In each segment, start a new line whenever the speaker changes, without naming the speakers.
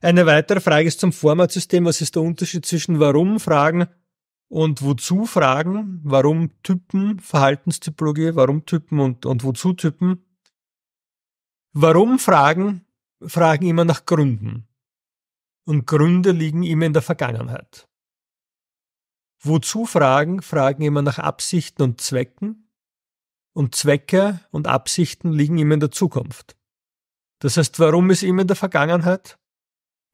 Eine weitere Frage ist zum Formatsystem. Was ist der Unterschied zwischen Warum-Fragen und Wozu-Fragen? Warum Typen, Verhaltenstypologie, warum Typen und, und wozu Typen? Warum-Fragen fragen immer nach Gründen. Und Gründe liegen immer in der Vergangenheit. Wozu fragen, fragen immer nach Absichten und Zwecken. Und Zwecke und Absichten liegen immer in der Zukunft. Das heißt, warum ist immer in der Vergangenheit?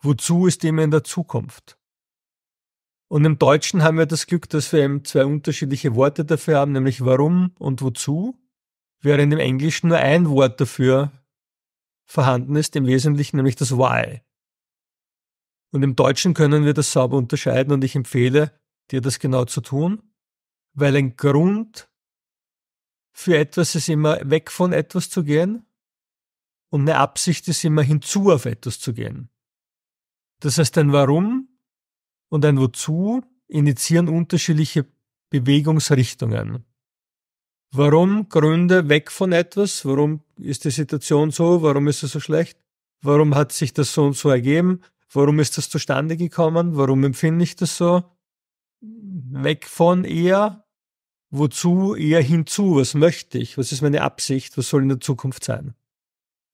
wozu ist immer in der Zukunft? Und im Deutschen haben wir das Glück, dass wir eben zwei unterschiedliche Worte dafür haben, nämlich warum und wozu, während im Englischen nur ein Wort dafür vorhanden ist, im Wesentlichen nämlich das why. Und im Deutschen können wir das sauber unterscheiden und ich empfehle dir das genau zu tun, weil ein Grund für etwas ist immer weg von etwas zu gehen und eine Absicht ist immer hinzu auf etwas zu gehen. Das heißt, ein Warum und ein Wozu initiieren unterschiedliche Bewegungsrichtungen. Warum Gründe weg von etwas? Warum ist die Situation so? Warum ist es so schlecht? Warum hat sich das so und so ergeben? Warum ist das zustande gekommen? Warum empfinde ich das so? Weg von eher, wozu eher hinzu? Was möchte ich? Was ist meine Absicht? Was soll in der Zukunft sein?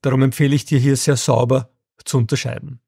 Darum empfehle ich dir hier sehr sauber zu unterscheiden.